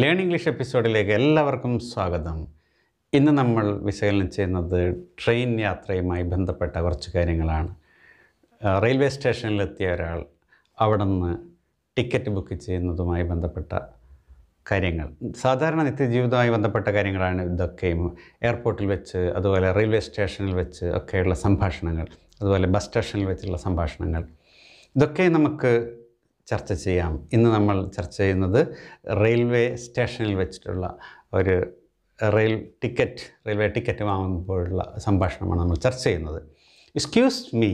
learn English എപ്പിസോഡിലേക്ക് എല്ലാവർക്കും സ്വാഗതം ഇന്ന് നമ്മൾ വിശകലനം ചെയ്യുന്നത് ട്രെയിൻ യാത്രയുമായി ബന്ധപ്പെട്ട കുറച്ച് കാര്യങ്ങളാണ് റെയിൽവേ സ്റ്റേഷനിലെത്തിയ ഒരാൾ അവിടെ നിന്ന് ടിക്കറ്റ് ബുക്ക് ചെയ്യുന്നതുമായി ബന്ധപ്പെട്ട കാര്യങ്ങൾ സാധാരണ നിത്യജീവിതവുമായി ബന്ധപ്പെട്ട കാര്യങ്ങളാണ് ഇതൊക്കെയും എയർപോർട്ടിൽ വെച്ച് അതുപോലെ റെയിൽവേ സ്റ്റേഷനിൽ വെച്ച് ഒക്കെയുള്ള സംഭാഷണങ്ങൾ അതുപോലെ ബസ് സ്റ്റേഷനിൽ വെച്ചുള്ള സംഭാഷണങ്ങൾ ഇതൊക്കെ നമുക്ക് ചർച്ച ചെയ്യാം ഇന്ന് നമ്മൾ ചർച്ച ചെയ്യുന്നത് റെയിൽവേ സ്റ്റേഷനിൽ വെച്ചിട്ടുള്ള ഒരു റെയിൽ ടിക്കറ്റ് റെയിൽവേ ടിക്കറ്റ് വാങ്ങുമ്പോഴുള്ള സംഭാഷണമാണ് നമ്മൾ ചർച്ച ചെയ്യുന്നത് എക്സ്ക്യൂസ് മീ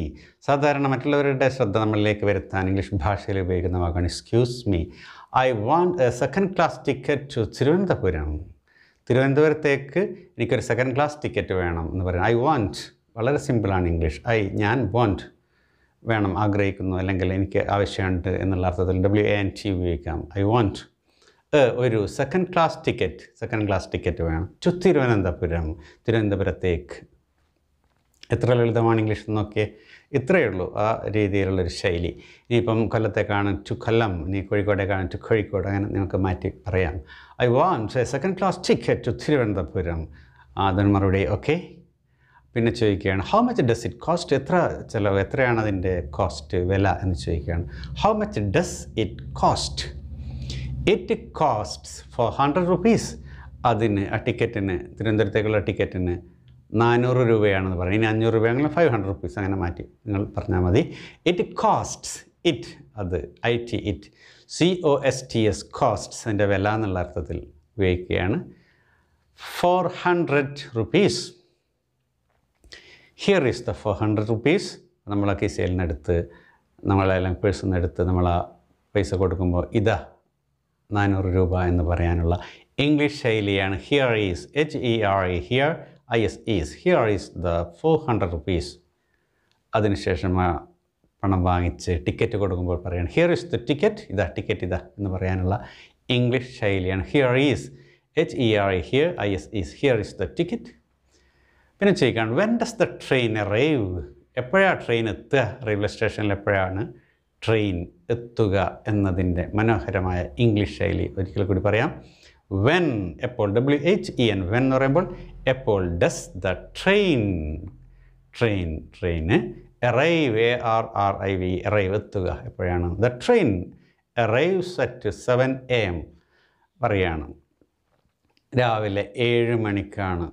സാധാരണ മറ്റുള്ളവരുടെ ശ്രദ്ധ നമ്മളിലേക്ക് വരുത്താൻ ഇംഗ്ലീഷ് ഭാഷയിൽ ഉപയോഗിക്കുന്ന വാക്കാണ് excuse me I want a second class ticket to Thiruvananthapuram തിരുവനന്തപുരത്തേക്ക് എനിക്കൊരു സെക്കൻഡ് ക്ലാസ് ടിക്കറ്റ് വേണം എന്ന് പറയുന്നത് ഐ വാണ്ട് വളരെ സിമ്പിളാണ് ഇംഗ്ലീഷ് ഐ ഞാൻ വാണ്ട് വേണം ആഗ്രഹിക്കുന്നു അല്ലെങ്കിൽ എനിക്ക് ആവശ്യമുണ്ട് എന്നുള്ള അർത്ഥത്തിൽ ഡബ്ല്യു എ എൻ ടി ഉപയോഗിക്കാം ഐ എ ഒരു second class ticket second class ticket വേണം ടു തിരുവനന്തപുരം തിരുവനന്തപുരത്തേക്ക് എത്ര ലളിതമാണ് ഇംഗ്ലീഷ് നോക്കിയേ ഇത്രയേ ഉള്ളൂ ആ രീതിയിലുള്ളൊരു ശൈലി ഇനിയിപ്പം കൊല്ലത്തേക്കാണ് ടു കൊല്ലം ഇനി കാണാൻ ടു കോഴിക്കോട് അങ്ങനെ നിങ്ങൾക്ക് മാറ്റി പറയാം I want second class ticket to Thiruvananthapuram അതിന് മറുപടി ഓക്കെ പിന്നെ ചോദിക്കുകയാണ് how much does it cost എത്ര ചിലവ് എത്രയാണ് അതിൻ്റെ കോസ്റ്റ് വില എന്ന് ചോദിക്കുകയാണ് how much does it cost it costs four hundred rupees അതിന് ആ ടിക്കറ്റിന് തിരുവനന്തപുരത്തേക്കുള്ള ടിക്കറ്റിന് നാനൂറ് രൂപയാണെന്ന് പറഞ്ഞു ഇനി അഞ്ഞൂറ് രൂപ അങ്ങനെ ഫൈവ് ഹൺഡ്രഡ് റുപ്പീസ് അങ്ങനെ മാറ്റി നിങ്ങൾ പറഞ്ഞാൽ മതി ഇറ്റ് കോസ്റ്റ്സ് ഇറ്റ് അത് I T it C O S T S costs അതിൻ്റെ വില എന്നുള്ള അർത്ഥത്തിൽ ഉപയോഗിക്കുകയാണ് four hundred rupees here is the four hundred rupees നമ്മൾ ആ കിസയിൽ നിന്ന് എടുത്ത് നമ്മളെ അല്ലെങ്കിൽ പേഴ്സിൽ നിന്ന് എടുത്ത് നമ്മൾ ആ പൈസ കൊടുക്കുമ്പോൾ ഇതാ നാനൂറ് രൂപ എന്ന് പറയാനുള്ള ഇംഗ്ലീഷ് ശൈലിയാണ് here is H E R E here I S is here is the four hundred rupees അതിനുശേഷം ആ പണം വാങ്ങിച്ച് ടിക്കറ്റ് കൊടുക്കുമ്പോൾ പറയാണ് ഹിയർ ഈസ് ദ ടിക്കറ്റ് ഇതാ ടിക്കറ്റ് ഇതാ എന്ന് പറയാനുള്ള ഇംഗ്ലീഷ് ശൈലിയാണ് here is H E R E here I S is here is the ticket പിന്നെ ചോദിക്കാണ് when does the train arrive എപ്പോഴാണ് ട്രെയിൻ എത്തുക റെയിൽവേ സ്റ്റേഷനിൽ എപ്പോഴാണ് ട്രെയിൻ എത്തുക എന്നതിൻ്റെ മനോഹരമായ ഇംഗ്ലീഷ് ശൈലി ഒരിക്കൽ കൂടി പറയാം വെൻ എപ്പോൾ W H E N when എന്ന് പറയുമ്പോൾ എപ്പോൾ ഡസ് ദ ട്രെയിൻ ട്രെയിൻ ട്രെയിന് arrive A R R I V arrive എത്തുക എപ്പോഴാണ് the train arrives at seven A M പറയാണ് രാവിലെ ഏഴ് മണിക്കാണ്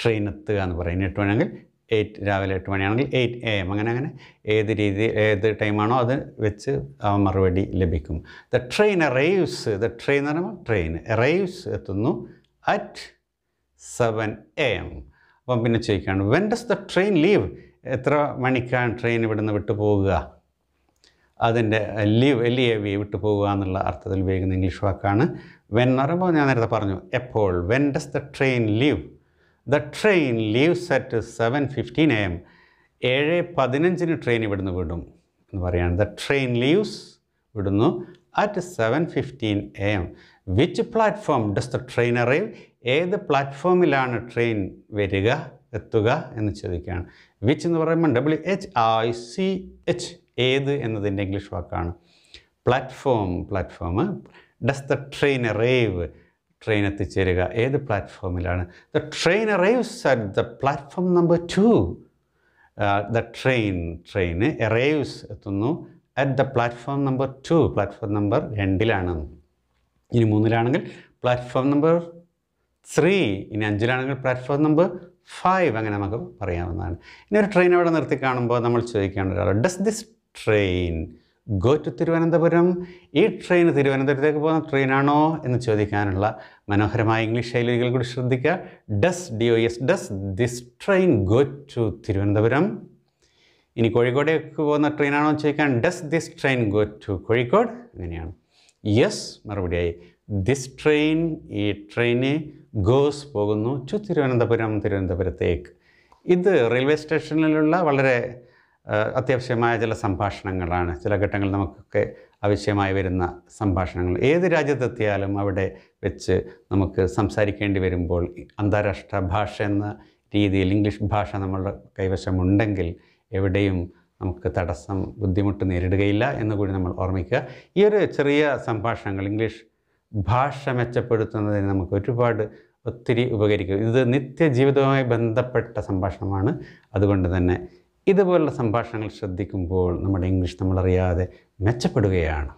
ട്രെയിൻ എത്തുക എന്ന് പറയും എട്ട് മണിയാണെങ്കിൽ എയ്റ്റ് രാവിലെ എട്ട് മണിയാണെങ്കിൽ എയ്റ്റ് എ എം അങ്ങനെ അങ്ങനെ ഏത് രീതി ഏത് ടൈമാണോ അത് വെച്ച് ആ മറുപടി ലഭിക്കും the train arrives the train എന്ന് പറയുമ്പോൾ ട്രെയിൻ എറൈവ്സ് എത്തുന്നു അറ്റ് സെവൻ എ എം അപ്പം പിന്നെ ചോദിക്കുകയാണ് when does the train leave എത്ര മണിക്കാണ് ട്രെയിൻ നിന്ന് വിട്ടു പോകുക അതിൻ്റെ ലീവ് എൽ എ വി വിട്ടു പോകുക എന്നുള്ള അർത്ഥത്തിൽ ഉപയോഗിക്കുന്ന ഇംഗ്ലീഷ് വാക്കാണ് വെൻ എന്ന് പറയുമ്പോൾ ഞാൻ നേരത്തെ പറഞ്ഞു എപ്പോൾ when does the train leave the train leaves at seven fifteen A M ഏഴ് പതിനഞ്ചിന് ട്രെയിൻ ഇവിടുന്ന് വിടും എന്ന് പറയുകയാണ് ദ ട്രെയിൻ ലീവ്സ് വിടുന്നു at seven fifteen A M which platform does the train arrive ഏത് പ്ലാറ്റ്ഫോമിലാണ് ട്രെയിൻ വരിക എത്തുക എന്ന് ചോദിക്കുകയാണ് വിച്ച് എന്ന് പറയുമ്പോൾ W H I C H ഏത് എന്നതിൻ്റെ ഇംഗ്ലീഷ് വാക്കാണ് platform platform does the train arrive train എത്തിച്ചേരുക ഏത് പ്ലാറ്റ്ഫോമിലാണ് the train arrives at the platform number two the train ട്രെയിന് എറൈവ്സ് എത്തുന്നു at the platform number two platform number രണ്ടിലാണ് ഇനി മൂന്നിലാണെങ്കിൽ പ്ലാറ്റ്ഫോം നമ്പർ ത്രീ ഇനി അഞ്ചിലാണെങ്കിൽ പ്ലാറ്റ്ഫോം നമ്പർ ഫൈവ് അങ്ങനെ നമുക്ക് പറയാവുന്നതാണ് ഇനി ഒരു ട്രെയിൻ അവിടെ നിർത്തി കാണുമ്പോൾ നമ്മൾ ചോദിക്കേണ്ട ഒരാൾ does this train go to Thiruvananthapuram ഈ ട്രെയിൻ തിരുവനന്തപുരത്തേക്ക് പോകുന്ന ട്രെയിനാണോ എന്ന് ചോദിക്കാനുള്ള മനോഹരമായ ഇംഗ്ലീഷ് ശൈലികൾ കൂടി ശ്രദ്ധിക്കുക does D O S does this train go to Thiruvananthapuram ഇനി കോഴിക്കോടേക്ക് പോകുന്ന ട്രെയിനാണോ എന്ന് ചോദിക്കാൻ does this train go to Kozhikode അങ്ങനെയാണ് യെസ് മറുപടിയായി ദിസ് ട്രെയിൻ ഈ ട്രെയിന് ഗോസ് പോകുന്നു ടു തിരുവനന്തപുരം തിരുവനന്തപുരത്തേക്ക് ഇത് റെയിൽവേ സ്റ്റേഷനിലുള്ള വളരെ അത്യാവശ്യമായ ചില സംഭാഷണങ്ങളാണ് ചില ഘട്ടങ്ങളിൽ നമുക്കൊക്കെ ആവശ്യമായി വരുന്ന സംഭാഷണങ്ങൾ ഏത് രാജ്യത്തെത്തിയാലും അവിടെ വെച്ച് നമുക്ക് സംസാരിക്കേണ്ടി വരുമ്പോൾ അന്താരാഷ്ട്ര ഭാഷ എന്ന രീതിയിൽ ഇംഗ്ലീഷ് ഭാഷ നമ്മളുടെ കൈവശമുണ്ടെങ്കിൽ എവിടെയും നമുക്ക് തടസ്സം ബുദ്ധിമുട്ട് നേരിടുകയില്ല എന്ന് കൂടി നമ്മൾ ഓർമ്മിക്കുക ഈ ഒരു ചെറിയ സംഭാഷണങ്ങൾ ഇംഗ്ലീഷ് ഭാഷ മെച്ചപ്പെടുത്തുന്നതിന് നമുക്ക് ഒരുപാട് ഒത്തിരി ഉപകരിക്കും ഇത് നിത്യജീവിതവുമായി ബന്ധപ്പെട്ട സംഭാഷണമാണ് അതുകൊണ്ട് തന്നെ ഇതുപോലുള്ള സംഭാഷണങ്ങൾ ശ്രദ്ധിക്കുമ്പോൾ നമ്മുടെ ഇംഗ്ലീഷ് നമ്മളറിയാതെ മെച്ചപ്പെടുകയാണ്